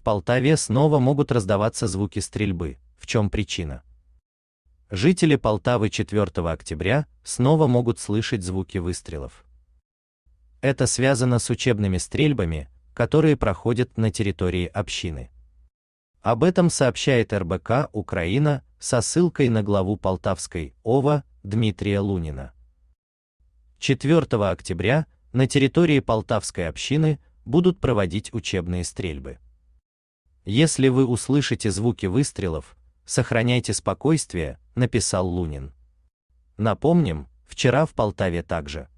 в Полтаве снова могут раздаваться звуки стрельбы. В чем причина? Жители Полтавы 4 октября снова могут слышать звуки выстрелов. Это связано с учебными стрельбами, которые проходят на территории общины. Об этом сообщает РБК Украина со ссылкой на главу Полтавской ОВА Дмитрия Лунина. 4 октября на территории Полтавской общины будут проводить учебные стрельбы. Если вы услышите звуки выстрелов, сохраняйте спокойствие, написал Лунин. Напомним, вчера в Полтаве также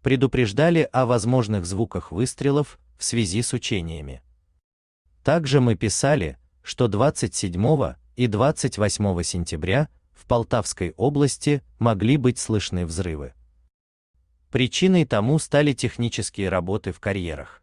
предупреждали о возможных звуках выстрелов в связи с учениями. Также мы писали, что 27 и 28 сентября в Полтавской области могли быть слышны взрывы. Причиной тому стали технические работы в карьерах.